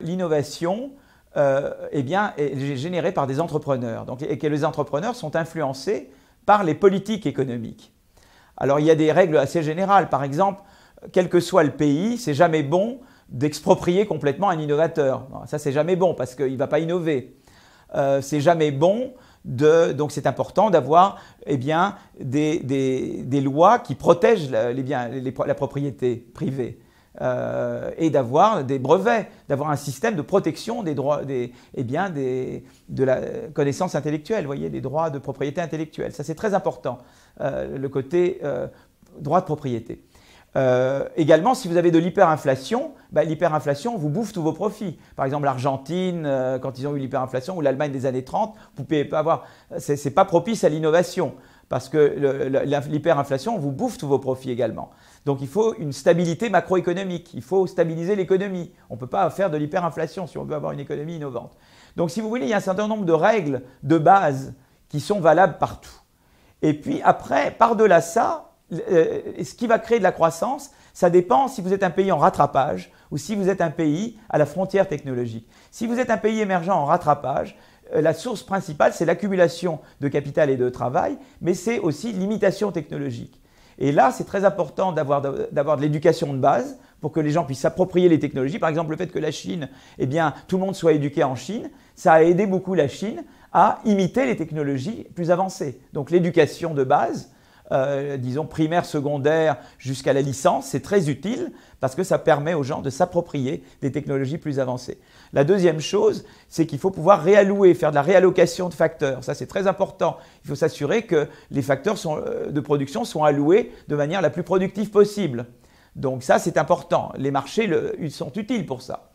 l'innovation euh, eh bien, est générée par des entrepreneurs. et que les entrepreneurs sont influencés par les politiques économiques. Alors il y a des règles assez générales. Par exemple, quel que soit le pays, c'est jamais bon d'exproprier complètement un innovateur. ça, c'est jamais bon parce qu'il ne va pas innover. Euh, c'est jamais bon de, donc c'est important d'avoir eh des, lois qui protègent les biens, la propriété privée. Euh, et d'avoir des brevets, d'avoir un système de protection des droits, eh de la connaissance intellectuelle, voyez, des droits de propriété intellectuelle. Ça, c'est très important, euh, le côté euh, droit de propriété. également, si vous avez de l'hyperinflation, bah, l'hyperinflation vous bouffe tous vos profits. Par exemple, l'Argentine, quand ils ont eu l'hyperinflation, ou l'Allemagne des années 30, vous ne pouvez pas avoir. C'est pas propice à l'innovation parce que l'hyperinflation vous bouffe tous vos profits également. Donc il faut une stabilité macroéconomique, il faut stabiliser l'économie. On ne peut pas faire de l'hyperinflation si on veut avoir une économie innovante. Donc si vous voulez, il y a un certain nombre de règles de base qui sont valables partout. Et puis après, par-delà ça, euh, ce qui va créer de la croissance, ça dépend si vous êtes un pays en rattrapage ou si vous êtes un pays à la frontière technologique. Si vous êtes un pays émergent en rattrapage, euh, la source principale, c'est l'accumulation de capital et de travail, mais c'est aussi l'imitation technologique. Et là, c'est très important d'avoir de, l'éducation de base pour que les gens puissent s'approprier les technologies. Par exemple, le fait que la Chine, eh bien, tout le monde soit éduqué en Chine, ça a aidé beaucoup la Chine à imiter les technologies plus avancées. Donc l'éducation de base, euh, disons, primaire, secondaire, jusqu'à la licence. C'est très utile parce que ça permet aux gens de s'approprier des technologies plus avancées. La deuxième chose, c'est qu'il faut pouvoir réallouer, faire de la réallocation de facteurs. Ça, c'est très important. Il faut s'assurer que les facteurs euh, de production sont alloués de manière la plus productive possible. Donc ça, c'est important. Les marchés ils sont utiles pour ça.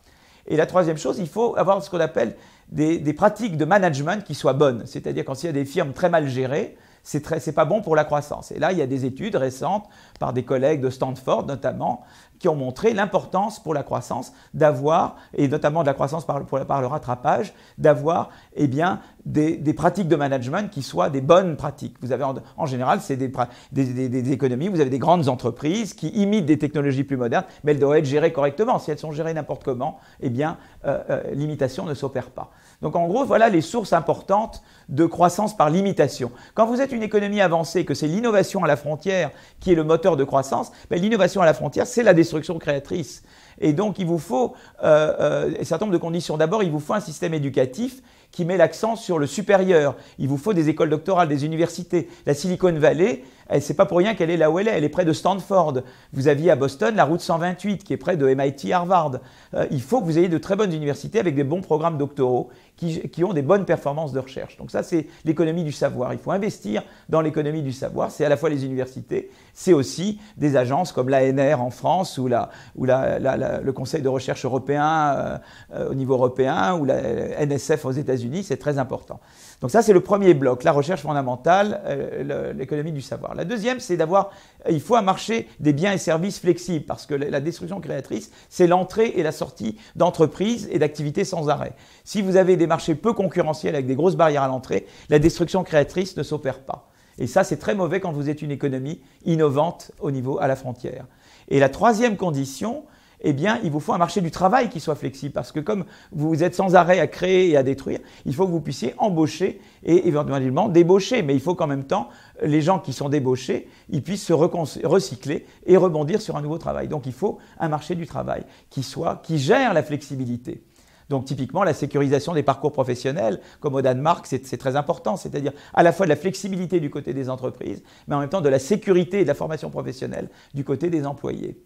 Et la troisième chose, il faut avoir ce qu'on appelle des, des, pratiques de management qui soient bonnes. C'est-à-dire quand il y a des firmes très mal gérées, c'est pas bon pour la croissance. Et là, il y a des études récentes par des collègues de Stanford notamment qui ont montré l'importance pour la croissance d'avoir, et notamment de la croissance par, le rattrapage, d'avoir eh bien, des, pratiques de management qui soient des bonnes pratiques. Vous avez en, général, c'est des, économies, vous avez des grandes entreprises qui imitent des technologies plus modernes, mais elles doivent être gérées correctement. Si elles sont gérées n'importe comment, eh bien, euh, euh, l'imitation ne s'opère pas. Donc en gros, voilà les sources importantes de croissance par l'imitation. Quand vous êtes une économie avancée, que c'est l'innovation à la frontière qui est le moteur de croissance, ben, l'innovation à la frontière, c'est la créatrice. Et donc, il vous faut euh, euh, un certain nombre de conditions. D'abord, il vous faut un système éducatif qui met l'accent sur le supérieur. Il vous faut des écoles doctorales, des universités. La Silicon Valley eh, c'est pas pour rien qu'elle est là où elle est. Elle est près de Stanford. Vous aviez à Boston la route 128 qui est près de MIT, Harvard. Euh, il faut que vous ayez de très bonnes universités avec des bons programmes doctoraux qui, ont des bonnes performances de recherche. Donc ça, c'est l'économie du savoir. Il faut investir dans l'économie du savoir. C'est à la fois les universités, c'est aussi des agences comme l'ANR en France ou, le Conseil de recherche européen euh, euh, au niveau européen ou la NSF aux États-Unis. C'est très important. Donc ça, c'est le premier bloc, la recherche fondamentale, euh, l'économie du savoir. La deuxième, c'est d'avoir, euh, il faut un marché des biens et services flexibles, parce que la destruction créatrice, c'est l'entrée et la sortie d'entreprises et d'activités sans arrêt. Si vous avez des marchés peu concurrentiels avec des grosses barrières à l'entrée, la destruction créatrice ne s'opère pas. Et ça, c'est très mauvais quand vous êtes une économie innovante au niveau à la frontière. Et la troisième condition, eh bien, il vous faut un marché du travail qui soit flexible. Parce que comme vous êtes sans arrêt à créer et à détruire, il faut que vous puissiez embaucher et éventuellement débaucher. Mais il faut qu'en même temps, les gens qui sont débauchés, ils puissent se recycler et rebondir sur un nouveau travail. Donc, il faut un marché du travail qui soit, qui gère la flexibilité. Donc typiquement, la sécurisation des parcours professionnels, comme au Danemark, c'est très important, c'est-à-dire à la fois de la flexibilité du côté des entreprises, mais en même temps de la sécurité et de la formation professionnelle du côté des employés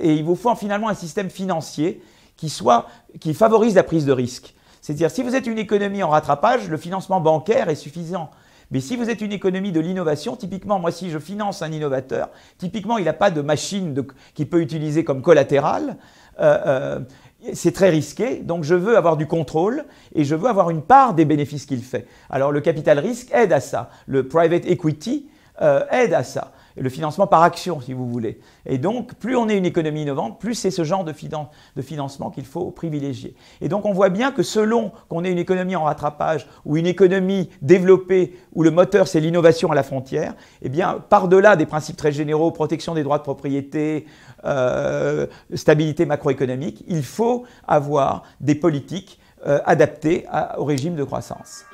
et il vous faut finalement un système financier qui, favorise la prise de risque. C'est-à-dire, si vous êtes une économie en rattrapage, le financement bancaire est suffisant. Mais si vous êtes une économie de l'innovation, typiquement, moi, si je finance un innovateur, typiquement, il n'a pas de machine qu'il peut utiliser comme collatéral. Euh, euh, c'est très risqué, donc je veux avoir du contrôle et je veux avoir une part des bénéfices qu'il fait. Alors le capital risque aide à ça, le private equity euh, aide à ça le financement par action, si vous voulez. Et donc, plus on est une économie innovante, plus c'est ce genre de, financement qu'il faut privilégier. Et donc, on voit bien que selon qu'on est une économie en rattrapage ou une économie développée où le moteur, c'est l'innovation à la frontière, eh bien, par-delà des principes très généraux, protection des droits de propriété, euh, stabilité macroéconomique, il faut avoir des politiques euh, adaptées au régime de croissance.